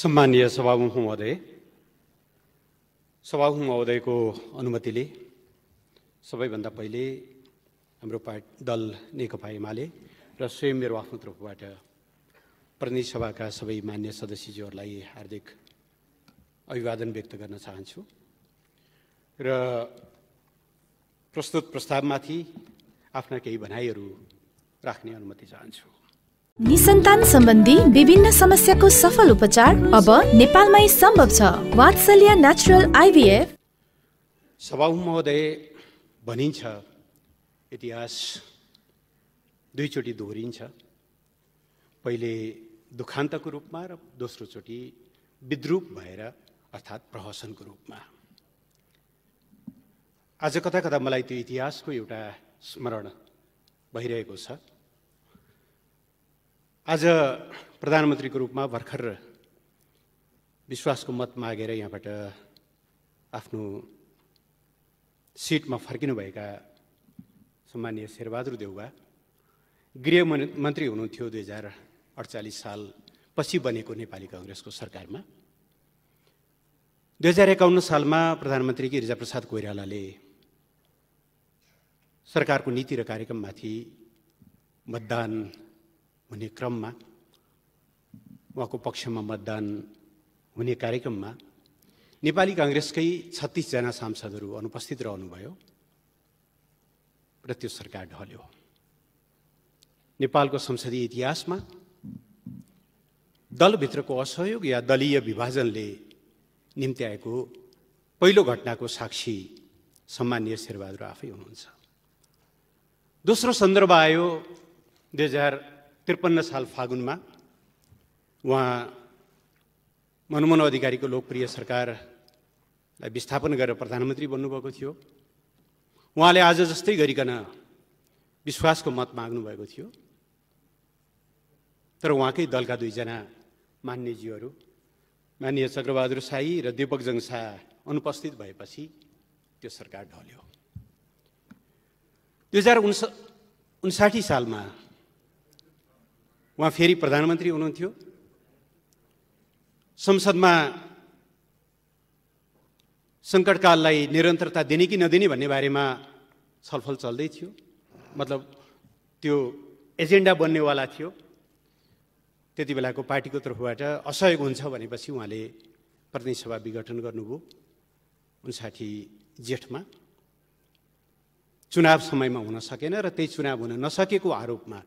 सम्मानीय सभामुख महोदय सभामुख महोदयको अनुमतिले सबैभन्दा पहिले हाम्रो पार्ट दल नेकपा एमाले र स्वयं मेरो आफ्नो तर्फबाट प्रतिनिधि सभाका सबै मान्य सदस्यज्यूहरूलाई हार्दिक अभिवादन व्यक्त गर्न चाहन्छु र प्रस्तुत प्रस्तावमाथि आफ्ना केही भनाइहरू राख्ने अनुमति चाहन्छु निसन्तान सम्बन्धी विभिन्न समस्याको सफल उपचार अब नेपालमै सम्भव छ वात्सल्य नेचुरल आइभीएफ सभा महोदय भनिन्छ इतिहास दुईचोटि दोहोरिन्छ पहिले दुखान्तको रूपमा र दोस्रोचोटि विद्रूप भएर अर्थात् प्रहसनको रूपमा आज कता कता मलाई त्यो इतिहासको एउटा स्मरण भइरहेको छ आज प्रधानमन्त्रीको रूपमा भर्खर विश्वासको मत मागेर यहाँबाट आफ्नो सिटमा फर्किनुभएका सम्मान्य शेरबहादुर देउबा गृह मन्त्री हुनुहुन्थ्यो दुई हजार अडचालिस साल पछि बनेको नेपाली कङ्ग्रेसको सरकारमा दुई हजार एकाउन्न सालमा प्रधानमन्त्री गिरिजाप्रसाद कोइरालाले सरकारको नीति र कार्यक्रममाथि मतदान हुने क्रममा उहाँको पक्षमा मतदान हुने कार्यक्रममा नेपाली काङ्ग्रेसकै छत्तिसजना सांसदहरू अनुपस्थित रहनुभयो र त्यो सरकार ढल्यो नेपालको संसदीय इतिहासमा दलभित्रको असहयोग या दलीय विभाजनले निम्ति आएको पहिलो घटनाको साक्षी सम्मान्य शेरबहादुर आफै हुनुहुन्छ दोस्रो सन्दर्भ आयो दुई हजार त्रिपन्न साल फागुनमा उहाँ मनमोहन अधिकारीको लोकप्रिय सरकारलाई विस्थापन गरेर प्रधानमन्त्री बन्नुभएको थियो उहाँले आज जस्तै गरिकन विश्वासको मत माग्नुभएको थियो तर उहाँकै दलका दुईजना मान्यज्यूहरू मान्य चक्रबहादुर साई र दीपकजङ शाह अनुपस्थित भएपछि त्यो सरकार ढल्यो दुई हजार उन्स उन्साठी सालमा उहाँ फेरि प्रधानमन्त्री हुनुहुन्थ्यो संसदमा सङ्कटकाललाई निरन्तरता दिने कि नदिने भन्ने बारेमा छलफल चल्दै थियो मतलब त्यो एजेन्डा बन्नेवाला थियो त्यति बेलाको पार्टीको तर्फबाट असहयोग हुन्छ भनेपछि उहाँले प्रतिनिधिसभा विघटन गर्नुभयो उन्साठी जेठमा चुनाव समयमा हुन सकेन र त्यही चुनाव हुन नसकेको आरोपमा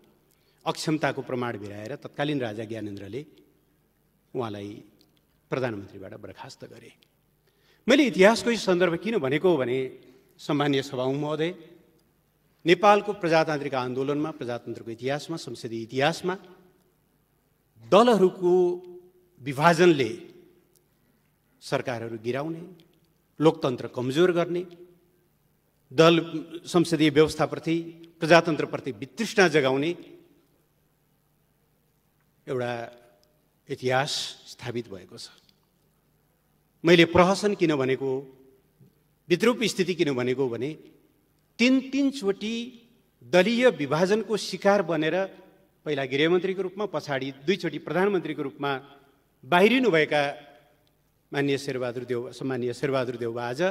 अक्षमताको प्रमाण भिराएर तत्कालीन राजा ज्ञानेन्द्रले उहाँलाई प्रधानमन्त्रीबाट बर्खास्त गरे मैले इतिहासको यो सन्दर्भ किन भनेको भने सम्मान्य सभा महोदय नेपालको प्रजातान्त्रिक आन्दोलनमा प्रजातन्त्रको इतिहासमा संसदीय इतिहासमा दलहरूको विभाजनले सरकारहरू गिराउने लोकतन्त्र कमजोर गर्ने दल संसदीय व्यवस्थाप्रति प्रजातन्त्रप्रति वितृष्णा जगाउने एउटा इतिहास स्थापित भएको छ मैले प्रहसन किन भनेको विद्रूप स्थिति किन भनेको भने तिन तिनचोटि दलीय विभाजनको शिकार बनेर पहिला गृहमन्त्रीको रूपमा पछाडि दुईचोटि प्रधानमन्त्रीको रूपमा बाहिरिनुभएका मान्य शेरबहादुर देव सम्मान्य शेरबहादुर देव आज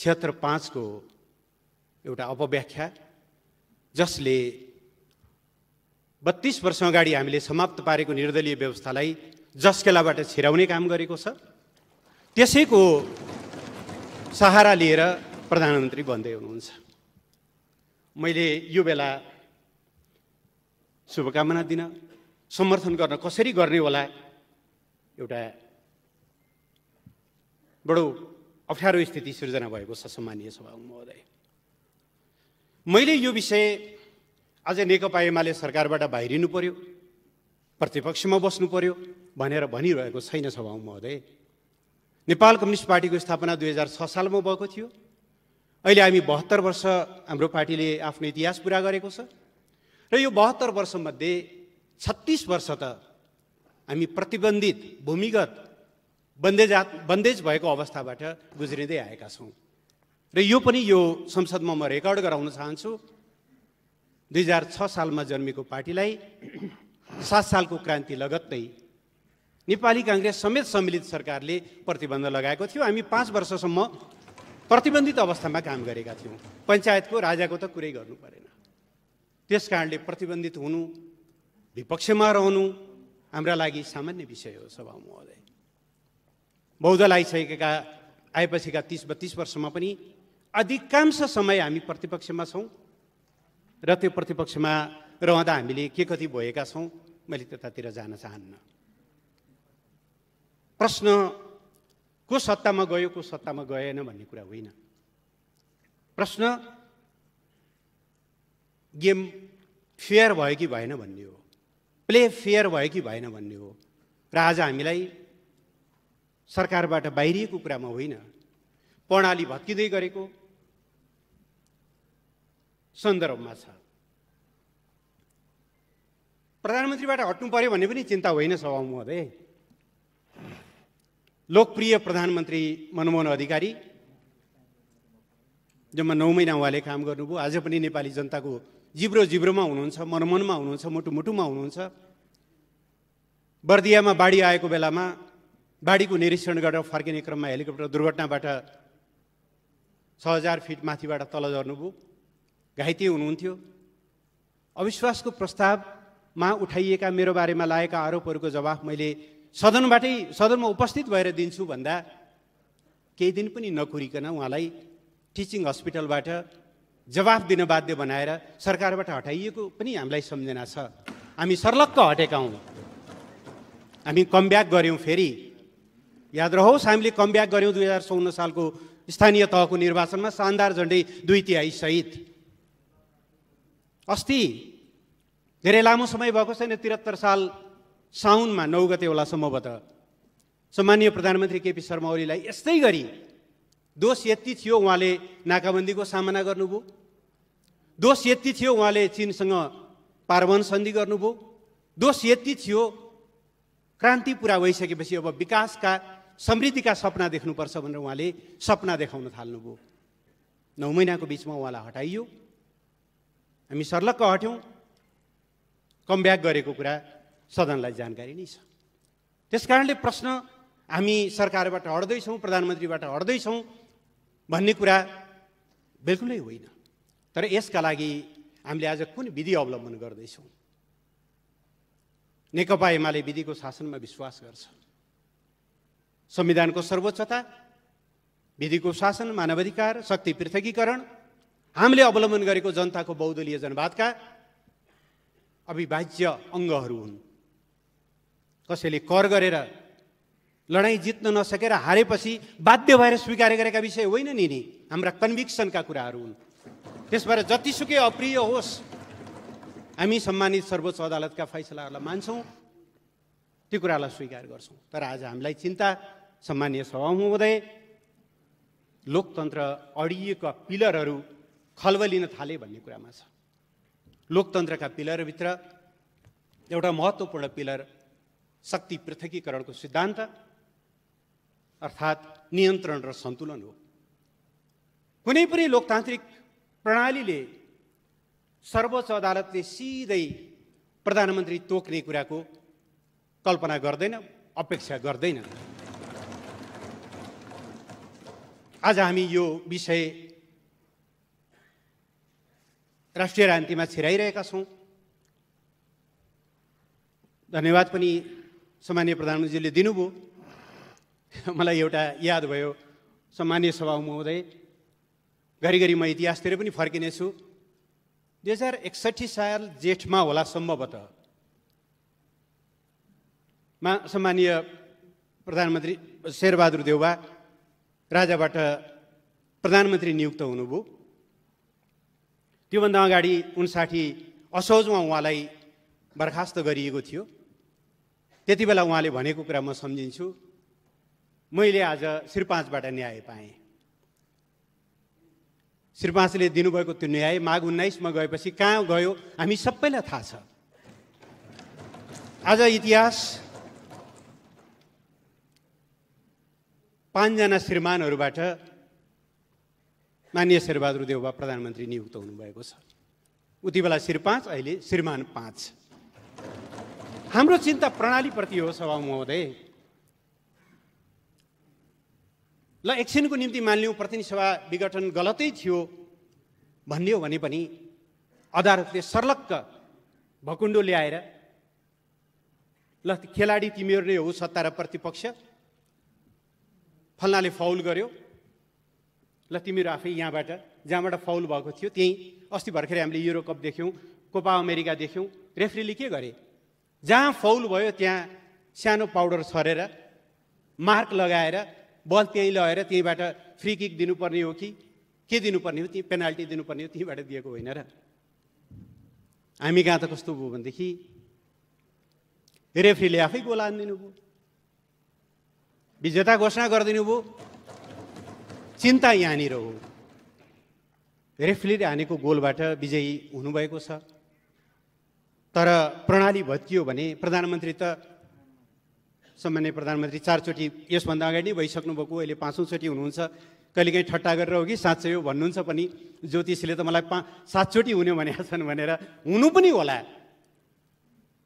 क्षेत्र पाँचको एउटा अपव्याख्या जसले बत्तिस वर्ष अगाडि हामीले समाप्त पारेको निर्दलीय व्यवस्थालाई जस्केलाबाट छिराउने काम गरेको छ त्यसैको सहारा लिएर प्रधानमन्त्री बन्दै हुनुहुन्छ मैले यो बेला शुभकामना दिन समर्थन गर्न कसरी गर्ने होला एउटा बडो अप्ठ्यारो स्थिति सिर्जना भएको छ सम्मानीय सभा महोदय मैले यो विषय आज नेकपा एमाले सरकारबाट बाहिरिनु पर्यो प्रतिपक्षमा बस्नु पर्यो भनेर भनिरहेको छैन सभामा महोदय नेपाल कम्युनिस्ट पार्टीको स्थापना दुई हजार छ सालमा भएको थियो अहिले हामी बहत्तर वर्ष हाम्रो पार्टीले आफ्नो इतिहास पुरा गरेको छ र यो बहत्तर वर्षमध्ये छत्तिस वर्ष त हामी प्रतिबन्धित भूमिगत बन्देजा बन्देज भएको अवस्थाबाट गुज्रिँदै आएका छौँ र यो पनि यो संसदमा म रेकर्ड गराउन चाहन्छु दुई हजार छ सालमा जन्मेको पार्टीलाई सात सालको क्रान्ति लगत्तै नेपाली काङ्ग्रेस समेत सम्मिलित सरकारले प्रतिबन्ध लगाएको थियो हामी पाँच वर्षसम्म प्रतिबन्धित अवस्थामा काम गरेका थियौँ पञ्चायतको राजाको त कुरै गर्नु परेन त्यस कारणले प्रतिबन्धित हुनु विपक्षमा रहनु हाम्रा लागि सामान्य विषय हो सभा महोदय बौद्ध लागिसकेका आएपछिका तिस बत्तिस वर्षमा पनि अधिकांश समय हामी प्रतिपक्षमा छौँ र त्यो प्रतिपक्षमा रहँदा हामीले के कति भएका छौँ मैले त्यतातिर जान चाहन्न प्रश्न को सत्तामा गयो को सत्तामा गएन भन्ने कुरा होइन प्रश्न गेम फेयर भयो कि भएन भन्ने हो प्ले फेयर भयो कि भएन भन्ने हो र आज हामीलाई सरकारबाट बाहिरिएको कुरामा होइन प्रणाली भत्किँदै गरेको सन्दर्भमा छ प्रधानमन्त्रीबाट हट्नु पर्यो भन्ने पनि चिन्ता होइन सभा महोदय लोकप्रिय प्रधानमन्त्री मनमोहन अधिकारी जम्मा नौ महिना उहाँले काम गर्नुभयो आज पनि नेपाली जनताको जिब्रो जिब्रोमा हुनुहुन्छ मनमनमा हुनुहुन्छ मुटुमुटुमा हुनुहुन्छ बर्दियामा बाढी आएको बेलामा बाढीको निरीक्षण गरेर फर्किने क्रममा हेलिकप्टर दुर्घटनाबाट छ हजार फिट माथिबाट तल झर्नुभयो घाइते हुनुहुन्थ्यो अविश्वासको प्रस्तावमा उठाइएका मेरो बारेमा लागेका आरोपहरूको जवाफ मैले सदनबाटै सदनमा उपस्थित भएर दिन्छु भन्दा केही दिन पनि नकुरिकन उहाँलाई टिचिङ हस्पिटलबाट जवाफ दिन बाध्य बनाएर सरकारबाट हटाइएको पनि हामीलाई सम्झना छ हामी सर्लक्क हटेका हौँ हामी कमब्याक गऱ्यौँ फेरि याद रहोस् हामीले कमब्याक गऱ्यौँ दुई हजार सालको स्थानीय तहको निर्वाचनमा शानदार झन्डै दुई तिहाई सहित अस्ति धेरै लामो समय भएको छैन त्रिहत्तर साल साउनमा नौ गते होला सम्भवतः सम्मानीय प्रधानमन्त्री केपी शर्मा ओलीलाई यस्तै गरी दोष यति थियो उहाँले नाकाबन्दीको सामना गर्नुभयो दोष यति थियो उहाँले चिनसँग पार्वन सन्धि गर्नुभयो दोष यति थियो क्रान्ति पुरा भइसकेपछि अब विकासका समृद्धिका सपना देख्नुपर्छ भनेर उहाँले सपना देखाउन थाल्नुभयो नौ महिनाको बिचमा उहाँलाई हटाइयो हामी सर्लक्क हट्यौँ कमब्याक गरेको कुरा सदनलाई जानकारी नै छ त्यस कारणले प्रश्न हामी सरकारबाट हट्दैछौँ प्रधानमन्त्रीबाट हट्दैछौँ भन्ने कुरा बिल्कुलै होइन तर यसका लागि हामीले आज कुन विधि अवलम्बन गर्दैछौँ नेकपा एमाले विधिको शासनमा विश्वास गर्छ संविधानको सर्वोच्चता विधिको शासन मानवाधिकार शक्ति पृथकीकरण हामीले अवलम्बन गरेको जनताको बहुदलीय जनवादका अविभाज्य अङ्गहरू हुन् कसैले कर गरेर लडाइँ जित्न नसकेर हारेपछि बाध्य भएर स्वीकार गरेका विषय होइन नि नि हाम्रा कन्भिक्सनका कुराहरू हुन् त्यसबाट जतिसुकै अप्रिय होस् हामी सम्मानित सर्वोच्च अदालतका फैसलाहरूलाई मान्छौँ त्यो कुरालाई स्वीकार गर्छौँ तर आज हामीलाई चिन्ता सम्मानीय सभा हुँदै लोकतन्त्र अडिएका पिलरहरू खलबलिन थाले भन्ने कुरामा छ लोकतन्त्रका पिलरभित्र एउटा महत्त्वपूर्ण पिलर शक्ति पृथकीकरणको सिद्धान्त अर्थात् नियन्त्रण र सन्तुलन हो कुनै पनि लोकतान्त्रिक प्रणालीले सर्वोच्च अदालतले सिधै प्रधानमन्त्री तोक्ने कुराको कल्पना गर्दैन अपेक्षा गर्दैन आज हामी यो विषय राष्ट्रिय रान्तिमा छिराइरहेका छौँ धन्यवाद पनि सामान्य प्रधानमन्त्रीजीले दिनुभयो मलाई एउटा याद भयो सामान्य सभा महोदय घरिघरि म इतिहासतिर पनि फर्किनेछु दुई हजार एकसठी साल जेठमा होला सम्भवत मा सामान्य प्रधानमन्त्री शेरबहादुर देउवा राजाबाट प्रधानमन्त्री नियुक्त हुनुभयो त्योभन्दा अगाडि उन्साठी असोजमा उहाँलाई बर्खास्त गरिएको थियो त्यति बेला उहाँले भनेको कुरा म सम्झिन्छु मैले आज श्रीपाँचबाट न्याय पाएँ श्रीपाँचले दिनुभएको त्यो न्याय माघ उन्नाइसमा गएपछि कहाँ गयो हामी सबैलाई थाहा छ आज इतिहास पाँचजना श्रीमानहरूबाट माननीय शेरबहादुर देवबा प्रधानमन्त्री नियुक्त हुनुभएको छ उति बेला शिर पाँच अहिले श्रीमान पाँच हाम्रो चिन्ता प्रणालीप्रति हो सभा महोदय ल एकछिनको निम्ति मान्यौँ प्रतिनिधि सभा विघटन गलतै थियो भन्ने हो भने पनि अदालतले सर्लक्क भकुण्डो ल्याएर ल खेलाडी तिमीहरू नै हो सत्ता र प्रतिपक्ष फल्नाले फाउल गर्यो ल तिमीहरू आफै यहाँबाट जहाँबाट फाउल भएको थियो त्यहीँ अस्ति भर्खरै हामीले युरोकप देख्यौँ कोपा अमेरिका देख्यौँ रेफ्रीले के गरे जहाँ फाउल भयो त्यहाँ सानो पाउडर छरेर मार्क लगाएर बल त्यहीँ लगाएर त्यहीँबाट फ्री किक दिनुपर्ने हो कि के दिनुपर्ने हो त्यहीँ पेनाल्टी दिनुपर्ने हो त्यहीँबाट दिएको होइन र हामी कहाँ त कस्तो भयो भनेदेखि रेफ्रीले आफै गोल हानिदिनु भयो विजेता घोषणा गरिदिनु भयो चिन्ता यहाँनिर हो रेफ्रीले हानेको गोलबाट विजयी हुनुभएको छ तर प्रणाली भत्कियो भने प्रधानमन्त्री त सामान्य प्रधानमन्त्री चारचोटि यसभन्दा अगाडि नै भएको अहिले पाँचौँचोटि हुनुहुन्छ कहिलेकाहीँ ठट्टा गरेर हो कि साँच्चै हो भन्नुहुन्छ पनि ज्योतिषले त मलाई पा सातचोटि हुने भनेका छन् भनेर हुनु पनि होला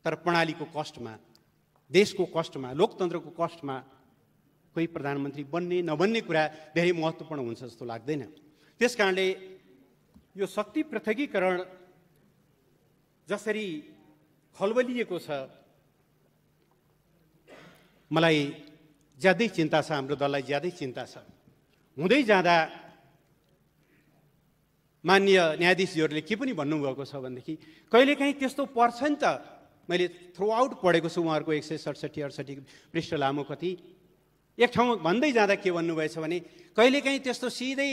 तर प्रणालीको कष्टमा देशको कष्टमा लोकतन्त्रको कष्टमा कोही प्रधानमन्त्री बन्ने नबन्ने कुरा धेरै महत्त्वपूर्ण हुन्छ जस्तो लाग्दैन त्यस कारणले यो शक्ति पृथकीकरण जसरी खलबलिएको छ मलाई ज्यादै चिन्ता छ हाम्रो दललाई ज्यादै चिन्ता छ हुँदै जाँदा मान्य न्यायाधीशजीहरूले के पनि भन्नुभएको छ भनेदेखि कहिलेकाहीँ त्यस्तो पर्छ नि त मैले थ्रु आउट पढेको छु उहाँहरूको एक सय सडसठी अडसठी पृष्ठ लामो कति एक ठाउँ भन्दै जाँदा के भन्नुभएछ भने कहिलेकाहीँ त्यस्तो सिधै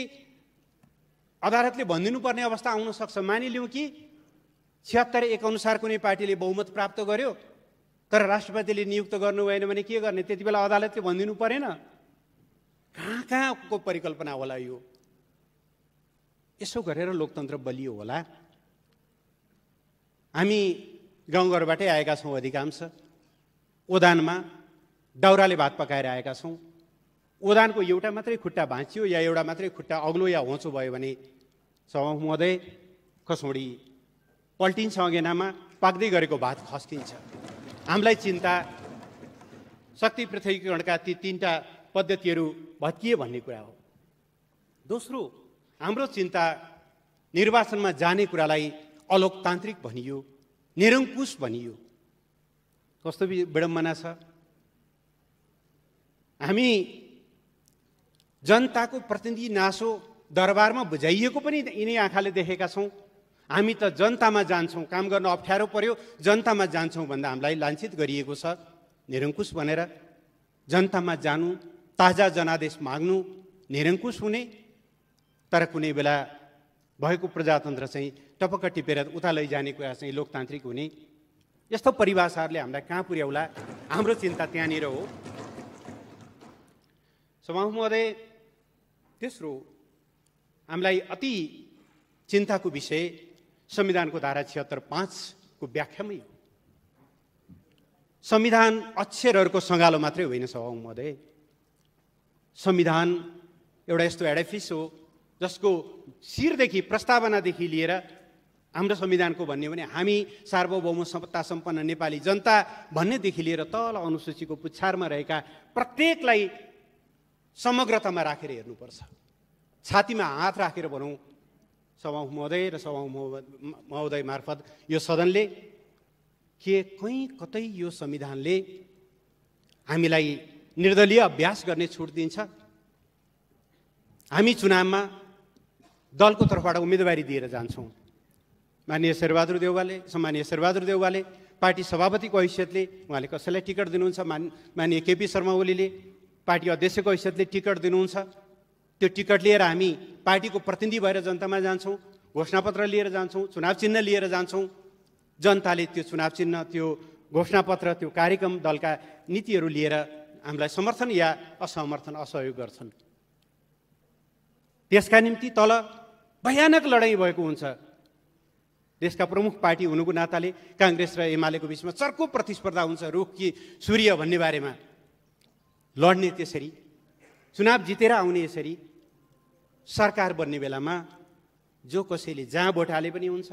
अदालतले भनिदिनुपर्ने अवस्था आउन सक्छ मानिलिउँ कि छिहत्तर एक अनुसार कुनै पार्टीले बहुमत प्राप्त गर्यो तर राष्ट्रपतिले नियुक्त गर्नु भएन भने के गर्ने त्यति बेला अदालतले भनिदिनु परेन कहाँ कहाँको परिकल्पना होला यो यसो गरेर लोकतन्त्र बलियो होला हामी गाउँघरबाटै आएका छौँ अधिकांश ओदानमा दाउराले भात पकाएर आएका छौँ ओदानको एउटा मात्रै खुट्टा भाँचियो या एउटा मात्रै खुट्टा अग्लो या होचो भयो भने महोदय कसौडी पल्टिन्छ अगेनामा पाक्दै गरेको भात खस्किन्छ हामीलाई चिन्ता शक्ति पृथकीकरणका ती तिनवटा पद्धतिहरू भत्किए भन्ने कुरा हो दोस्रो हाम्रो चिन्ता निर्वाचनमा जाने कुरालाई अलोकतान्त्रिक भनियो निरङ्कुश भनियो कस्तो विडम्बना छ हामी जनताको प्रतिनिधि नासो दरबारमा बुझाइएको पनि यिनै आँखाले देखेका छौँ हामी त जनतामा जान्छौँ काम गर्न अप्ठ्यारो पर्यो जनतामा जान्छौँ भन्दा हामीलाई लान्छित गरिएको छ निरङ्कुश भनेर जनतामा जानु ताजा जनादेश माग्नु निरङ्कुश हुने तर कुनै बेला भएको प्रजातन्त्र चाहिँ टपक्क टिपेर उता लैजाने कुरा चाहिँ लोकतान्त्रिक हुने यस्तो परिभाषाहरूले हामीलाई कहाँ पुर्याउला हाम्रो चिन्ता त्यहाँनिर हो महोदय तेस्रो हामीलाई अति चिन्ताको विषय संविधानको धारा छिहत्तर पाँचको व्याख्यामै हो संविधान अक्षरहरूको सङ्घालो मात्रै होइन महोदय संविधान एउटा यस्तो एडाफिस हो जसको शिरदेखि प्रस्तावनादेखि लिएर हाम्रो संविधानको भन्यो भने हामी सार्वभौम सत्ता सम्पन्न नेपाली जनता भन्नेदेखि लिएर तल अनुसूचीको पुच्छारमा रहेका प्रत्येकलाई समग्रतामा राखेर हेर्नुपर्छ छातीमा हात राखेर भनौँ सभा महोदय र सभा महोदय मार्फत यो सदनले के कहीँ कतै यो संविधानले हामीलाई निर्दलीय अभ्यास गर्ने छुट दिन्छ हामी चुनावमा दलको तर्फबाट उम्मेदवारी दिएर जान्छौँ मान्य शेरबहादुर देउवाले सम्मान्य शेरबहादुर देउवाले पार्टी सभापतिको हैसियतले उहाँले कसैलाई टिकट दिनुहुन्छ मान मान्य केपी शर्मा ओलीले पार्टी अध्यक्षको हैसियतले टिकट दिनुहुन्छ त्यो टिकट लिएर हामी पार्टीको प्रतिनिधि भएर जनतामा जान्छौँ घोषणापत्र लिएर जान्छौँ चुनाव चिन्ह लिएर जान्छौँ जनताले त्यो चुनाव चिन्ह त्यो घोषणापत्र त्यो कार्यक्रम दलका नीतिहरू लिएर हामीलाई समर्थन या असमर्थन असहयोग गर्छन् त्यसका निम्ति तल भयानक लडाइँ भएको हुन्छ देशका प्रमुख पार्टी हुनुको नाताले काङ्ग्रेस र एमालेको बिचमा चर्को प्रतिस्पर्धा हुन्छ रुख कि सूर्य भन्ने बारेमा लड्ने त्यसरी चुनाव जितेर आउने यसरी सरकार बन्ने बेलामा जो कसैले जहाँ भोट हाले पनि हुन्छ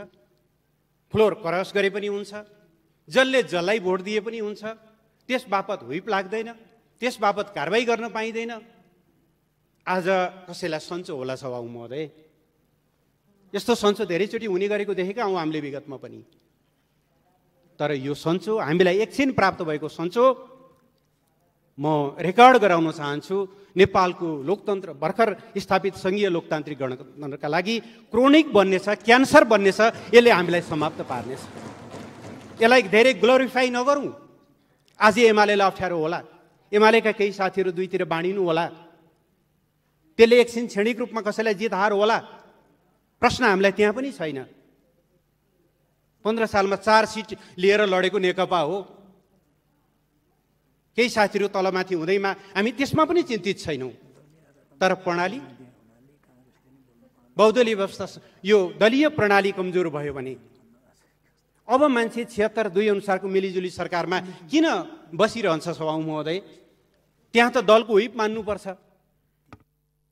फ्लोर क्रस गरे पनि हुन्छ जसले जसलाई भोट दिए पनि हुन्छ त्यस बापत हुइप लाग्दैन त्यस बापत कारवाही गर्न पाइँदैन आज कसैलाई सन्चो होला छ सभा महोदय यस्तो सन्चो धेरैचोटि हुने गरेको देखेका हौ हामीले विगतमा पनि तर यो सन्चो हामीलाई एकछिन प्राप्त भएको सन्चो म रेकर्ड गराउन चाहन्छु नेपालको लोकतन्त्र भर्खर स्थापित सङ्घीय लोकतान्त्रिक गणतन्त्रका लागि क्रोनिक बन्नेछ क्यान्सर बन्नेछ यसले हामीलाई समाप्त पार्नेछ यसलाई धेरै ग्लोरिफाई नगरौँ आज एमालेलाई अप्ठ्यारो होला एमालेका केही साथीहरू दुईतिर बाँडिनु होला त्यसले एकछिन क्षणिक रूपमा कसैलाई जित हार होला प्रश्न हामीलाई त्यहाँ पनि छैन पन्ध्र सालमा चार सिट लिएर लडेको नेकपा हो केही साथीहरू तलमाथि हुँदैमा हामी त्यसमा पनि चिन्तित छैनौँ तर प्रणाली बहुदलीय व्यवस्था यो दलीय प्रणाली कमजोर भयो भने अब मान्छे छिहत्तर दुई अनुसारको मिलिजुली सरकारमा किन बसिरहन्छ सभा महोदय त्यहाँ त दलको हुप मान्नुपर्छ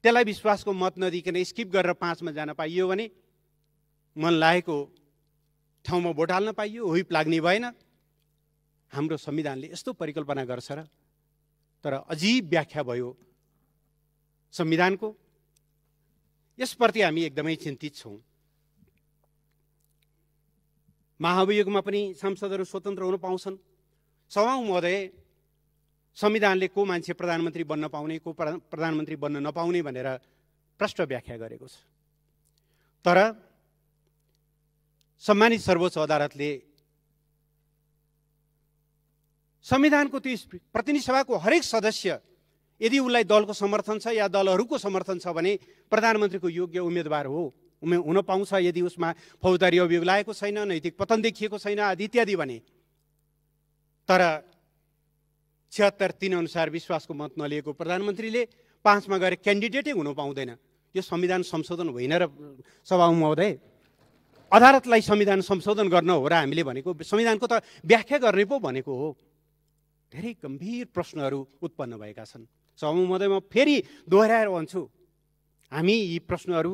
त्यसलाई विश्वासको मत नदिकन स्किप गरेर पाँचमा जान पाइयो भने मन लागेको ठाउँमा भोट हाल्न पाइयो हुप लाग्ने भएन हाम्रो संविधानले यस्तो परिकल्पना गर्छ र तर अजीब व्याख्या भयो संविधानको यसप्रति हामी एकदमै चिन्तित छौँ महाभियोगमा पनि सांसदहरू स्वतन्त्र हुन पाउँछन् सभाउ महोदय संविधानले को मान्छे प्रधानमन्त्री बन्न पाउने को प्रधानमन्त्री बन्न नपाउने भनेर प्रष्ट व्याख्या गरेको छ तर सम्मानित सर्वोच्च अदालतले संविधानको त्यो प्रतिनिधि सभाको हरेक सदस्य यदि उसलाई दलको समर्थन छ या दलहरूको समर्थन छ भने प्रधानमन्त्रीको योग्य उम्मेदवार हो उमे हुन पाउँछ यदि उसमा फौजदारी अभियोग लागेको छैन नैतिक पतन देखिएको छैन आदि इत्यादि भने तर छिहत्तर तिन अनुसार विश्वासको मत नलिएको प्रधानमन्त्रीले पाँचमा गएर क्यान्डिडेटै हुन पाउँदैन यो संविधान संशोधन होइन र सभा महोदय अदालतलाई संविधान संशोधन गर्न हो र हामीले भनेको संविधानको त व्याख्या गर्ने पो भनेको हो धेरै गम्भीर प्रश्नहरू उत्पन्न भएका छन् समूहमध्ये म फेरि दोहोऱ्याएर भन्छु हामी यी प्रश्नहरू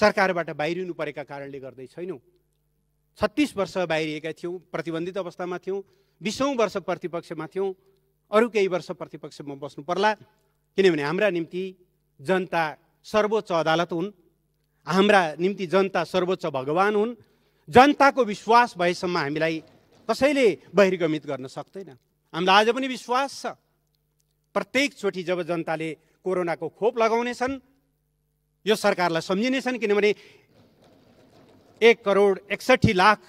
सरकारबाट बाहिरिनु परेका कारणले गर्दै छैनौँ छत्तिस वर्ष बाहिरिएका थियौँ प्रतिबन्धित अवस्थामा थियौँ बिसौँ वर्ष प्रतिपक्षमा थियौँ अरू केही वर्ष प्रतिपक्षमा बस्नु पर्ला किनभने हाम्रा निम्ति जनता सर्वोच्च अदालत हुन् हाम्रा निम्ति जनता सर्वोच्च भगवान हुन् जनताको विश्वास भएसम्म हामीलाई कसैले बहिर्गमित गर्न सक्दैन हामीलाई आज पनि विश्वास छ प्रत्येकचोटि जब जनताले कोरोनाको खोप लगाउनेछन् यो सरकारलाई सम्झिनेछन् किनभने एक करोड एकसट्ठी लाख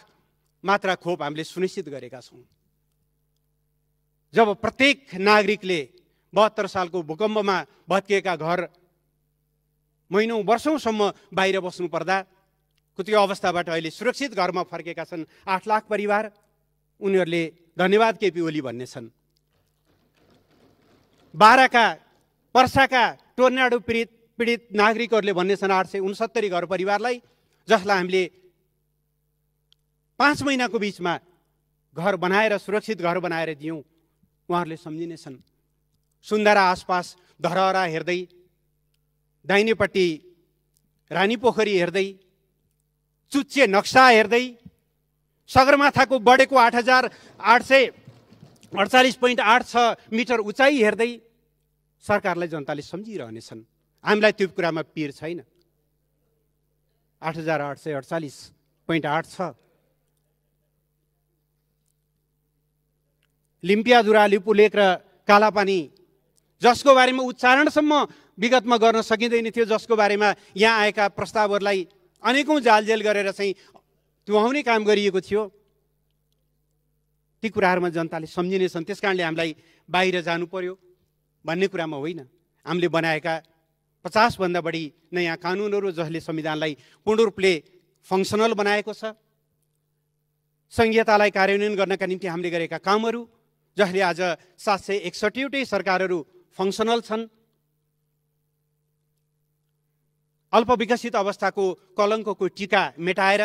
मात्रा खोप हामीले सुनिश्चित गरेका छौँ जब प्रत्येक नागरिकले बहत्तर सालको भूकम्पमा भत्किएका घर महिनौँ वर्षौँसम्म बाहिर बस्नु पर्दा त्यो अवस्थाबाट अहिले सुरक्षित घरमा फर्केका छन् आठ लाख परिवार उनीहरूले धन्यवाद केपी ओली भन्ने छन् बाह्रका वर्षाका टोर्नाडो पीडित पीडित नागरिकहरूले भन्ने छन् आठ सय उनसत्तरी घर परिवारलाई जसलाई हामीले पाँच महिनाको बिचमा घर बनाएर सुरक्षित घर बनाएर दियौँ उहाँहरूले सम्झिनेछन् सुन्दरा आसपास धरहरा हेर्दै दाहिनेपट्टि रानी पोखरी हेर्दै चुच्चे नक्सा हेर्दै सगरमाथाको बढेको आठ हजार आठ सय अडचालिस पोइन्ट आठ छ मिटर उचाइ हेर्दै सरकारलाई जनताले सम्झिरहनेछन् हामीलाई त्यो कुरामा पिर छैन आठ हजार आठ सय अडचालिस पोइन्ट आठ छ लिम्पियाधुरा लिपुलेक र कालापानी जसको बारेमा उच्चारणसम्म विगतमा गर्न सकिँदैन थियो जसको बारेमा यहाँ आएका प्रस्तावहरूलाई अनेकौँ जालजेल गरेर चाहिँ दुहाउने काम गरिएको थियो ती कुराहरूमा जनताले सम्झिनेछन् त्यस कारणले हामीलाई बाहिर जानु पर्यो भन्ने कुरामा होइन हामीले बनाएका पचासभन्दा बढी नयाँ कानुनहरू जसले संविधानलाई पूर्ण रूपले फङ्सनल बनाएको छ संहितालाई कार्यान्वयन गर्नका निम्ति हामीले गरेका कामहरू जसले आज सात सय एकसठीवटै सरकारहरू फङ्सनल छन् अल्पविकसित अवस्थाको कलङ्कको टिका मेटाएर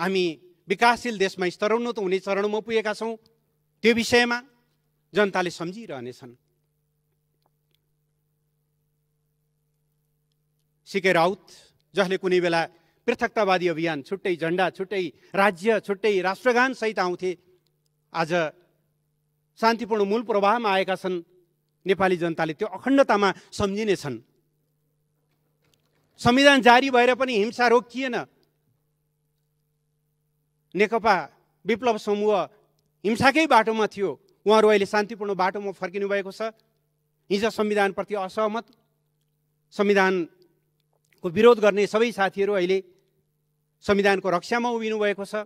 हामी विकासशील देशमा स्तरोन्नत हुने चरणमा पुगेका छौँ त्यो विषयमा जनताले सम्झिरहनेछन् सिके राउत जसले कुनै बेला पृथकतावादी अभियान छुट्टै झन्डा छुट्टै राज्य छुट्टै राष्ट्रगानसहित आउँथे आज शान्तिपूर्ण मूल प्रवाहमा आएका छन् नेपाली जनताले त्यो अखण्डतामा सम्झिनेछन् संविधान जारी भएर पनि हिंसा रोकिएन नेकपा विप्लव समूह हिंसाकै बाटोमा थियो उहाँहरू अहिले शान्तिपूर्ण बाटोमा फर्किनु भएको छ हिजो संविधानप्रति असहमत संविधानको विरोध गर्ने सबै साथीहरू अहिले संविधानको रक्षामा उभिनु भएको छ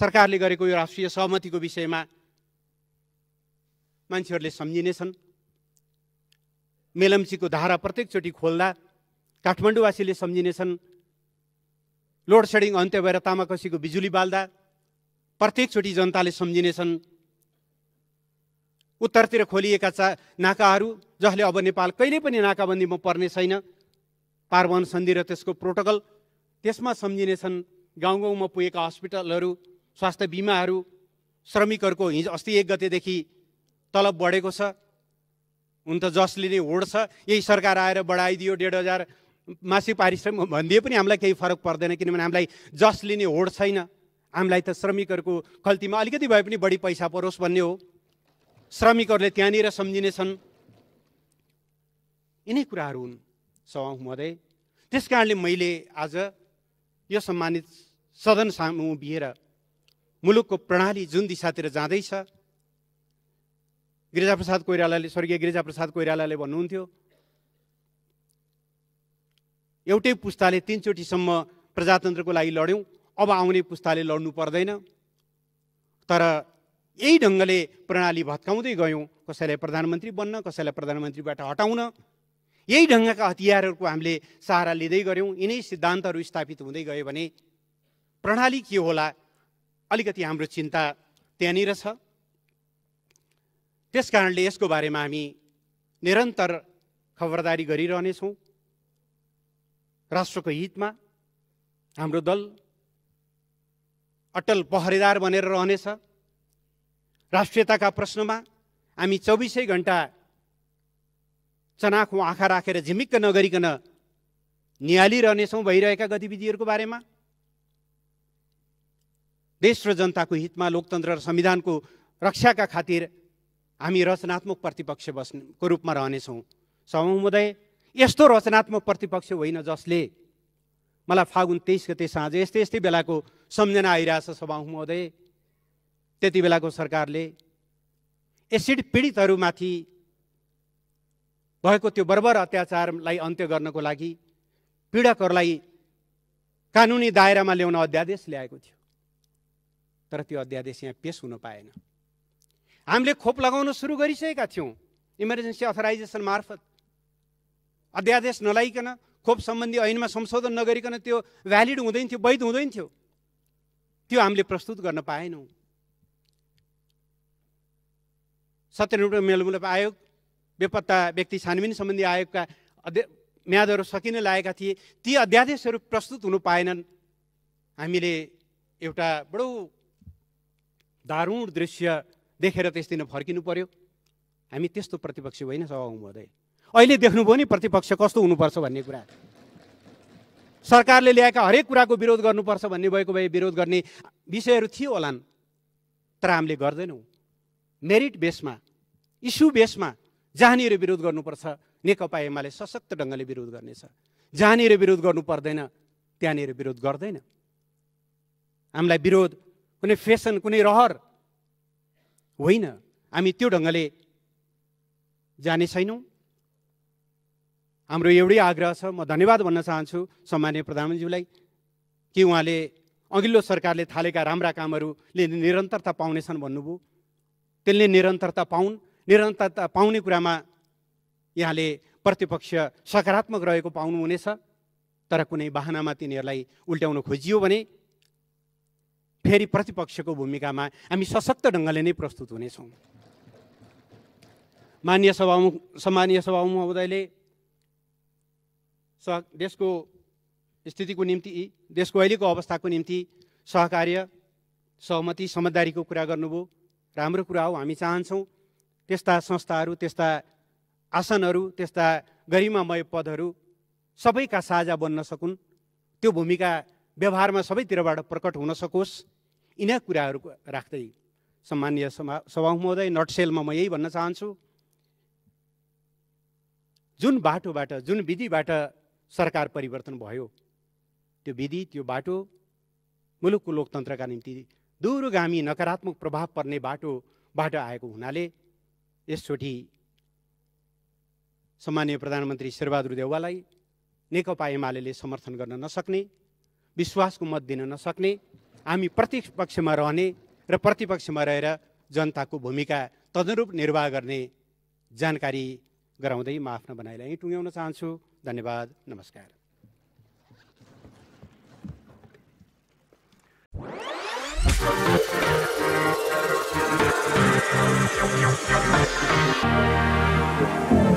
सरकारले गरेको यो राष्ट्रिय सहमतिको विषयमा मान्छेहरूले सम्झिनेछन् मेलम्चीको धारा प्रत्येकचोटि खोल्दा काठमाडौँवासीले सम्झिनेछन् लोड सेडिङ अन्त्य भएर तामाकसीको बिजुली बाल्दा प्रत्येकचोटि जनताले सम्झिनेछन् उत्तरतिर खोलिएका चा नाकाहरू जसले अब नेपाल कहिले पनि नाकाबन्दीमा पर्ने छैन पार्वन सन्धि र त्यसको प्रोटोकल त्यसमा सम्झिनेछन् गाउँ गाउँमा पुगेका हस्पिटलहरू स्वास्थ्य बिमाहरू श्रमिकहरूको हिजो अस्ति एक गतेदेखि तलब बढेको छ हुन त जसले नै होड छ यही सरकार आएर बढाइदियो डेढ हजार मासिक पारिश्रमिक भनिदिए पनि हामीलाई केही फरक पर्दैन किनभने हामीलाई जस लिने होड छैन हामीलाई त श्रमिकहरूको खल्तीमा अलिकति भए पनि बढी पैसा परोस् भन्ने हो श्रमिकहरूले त्यहाँनिर सम्झिनेछन् यिनै कुराहरू हुन् सभा महोदय त्यस कारणले मैले आज यो सम्मानित सदन सामु उभिएर मुलुकको प्रणाली जुन दिशातिर जाँदैछ गिरिजाप्रसाद कोइरालाले स्वर्गीय गिरिजाप्रसाद कोइरालाले भन्नुहुन्थ्यो एउटै पुस्ताले तिनचोटिसम्म प्रजातन्त्रको लागि लड्यौँ अब आउने पुस्ताले लड्नु पर्दैन तर यही ढङ्गले प्रणाली भत्काउँदै गयौँ कसैलाई प्रधानमन्त्री बन्न कसैलाई प्रधानमन्त्रीबाट हटाउन यही ढङ्गका हतियारहरूको हामीले सहारा लिँदै गऱ्यौँ यिनै सिद्धान्तहरू स्थापित हुँदै गयो भने प्रणाली के होला अलिकति हाम्रो चिन्ता त्यहाँनिर छ त्यस कारणले यसको बारेमा हामी निरन्तर खबरदारी गरिरहनेछौँ राष्ट्रको हितमा हाम्रो दल अटल पहरेदार बनेर रहनेछ राष्ट्रियताका प्रश्नमा हामी चौबिसै घन्टा चनाखो आँखा राखेर झिमिक्क नगरिकन निहालिरहनेछौँ भइरहेका गतिविधिहरूको बारेमा देश र जनताको हितमा लोकतन्त्र र संविधानको रक्षाका खातिर हामी रचनात्मक प्रतिपक्ष बस्नेको रूपमा रहनेछौँ समुदाय यस्तो रचनात्मक प्रतिपक्ष होइन जसले मलाई फागुन तेइस गते साँझ यस्तै यस्तै बेलाको सम्झना आइरहेछ सभा महोदय त्यति बेलाको सरकारले एसिड पीडितहरूमाथि भएको त्यो बर्बर अत्याचारलाई अन्त्य गर्नको लागि पीडकहरूलाई कानुनी दायरामा ल्याउन अध्यादेश ल्याएको थियो तर त्यो अध्यादेश यहाँ पेस हुन पाएन हामीले खोप लगाउन सुरु गरिसकेका थियौँ इमर्जेन्सी अथोराइजेसन मार्फत अध्यादेश नलाइकन खोप सम्बन्धी ऐनमा संशोधन नगरिकन त्यो भ्यालिड हुँदैन थियो वैध हुँदैन थियो त्यो हामीले प्रस्तुत गर्न पाएनौँ सत्यनिर्भर मेलमुलप आयोग बेपत्ता व्यक्ति छानबिन सम्बन्धी आयोगका अध्य म्यादहरू सकिन लागेका थिए ती अध्यादेशहरू प्रस्तुत हुनु पाएनन् हामीले एउटा बडो दारुण दृश्य देखेर त्यस दिन फर्किनु पर्यो हामी त्यस्तो प्रतिपक्षी होइन सभा महोदय अहिले देख्नुभयो नि प्रतिपक्ष कस्तो हुनुपर्छ भन्ने कुरा सरकारले ल्याएका हरेक कुराको विरोध गर्नुपर्छ भन्ने भएको भए विरोध गर्ने विषयहरू थियो होलान् तर हामीले गर्दैनौँ मेरिट बेसमा इस्यु बेसमा जहाँनिर विरोध गर्नुपर्छ नेकपा एमाले सशक्त ढङ्गले विरोध गर्नेछ जहाँनिर विरोध गर्नु पर्दैन त्यहाँनिर विरोध गर्दैन हामीलाई विरोध कुनै फेसन कुनै रहर होइन हामी त्यो ढङ्गले जाने छैनौँ हाम्रो एउटै आग्रह छ म धन्यवाद भन्न चाहन्छु सम्मान्य प्रधानमन्त्रीज्यूलाई कि उहाँले अघिल्लो सरकारले थालेका राम्रा कामहरूले निरन्तरता पाउनेछन् भन्नुभयो त्यसले निरन्तरता पाउन् निरन्तरता पाउने कुरामा यहाँले प्रतिपक्ष सकारात्मक रहेको पाउनुहुनेछ तर कुनै बाहनामा तिनीहरूलाई उल्ट्याउन खोजियो भने फेरि प्रतिपक्षको भूमिकामा हामी सशक्त ढङ्गले नै प्रस्तुत हुनेछौँ मान्य सभामुख सम्मान्य सभामुख महोदयले सह देशको स्थितिको निम्ति देशको अहिलेको अवस्थाको निम्ति सहकार्य सहमति समझदारीको कुरा गर्नुभयो राम्रो कुरा हो हामी चाहन्छौँ त्यस्ता संस्थाहरू त्यस्ता आसनहरू त्यस्ता गरिमामय पदहरू सबैका साझा बन्न सकुन् त्यो भूमिका व्यवहारमा सबैतिरबाट प्रकट हुन सकोस् यिनै कुराहरू राख्दै सम्मान्य सभा सभा महोदय नटसेलमा म यही भन्न चाहन्छु जुन बाटोबाट जुन विधिबाट सरकार परिवर्तन भयो त्यो विधि त्यो बाटो मुलुकको लोकतन्त्रका निम्ति दूरगामी नकारात्मक प्रभाव पर्ने बाटो आएको हुनाले यसचोटि सम्मान्य प्रधानमन्त्री शेरबहादुर देउवालाई नेकपा एमाले समर्थन गर्न नसक्ने विश्वासको मत दिन नसक्ने हामी प्रतिपक्षमा रहने र प्रतिपक्षमा रहेर जनताको भूमिका तदनुरूप निर्वाह गर्ने जानकारी गराउँदै म आफ्नो बनाइलाई टुङ्ग्याउन चाहन्छु धन्यवाद नमस्कार Thank you.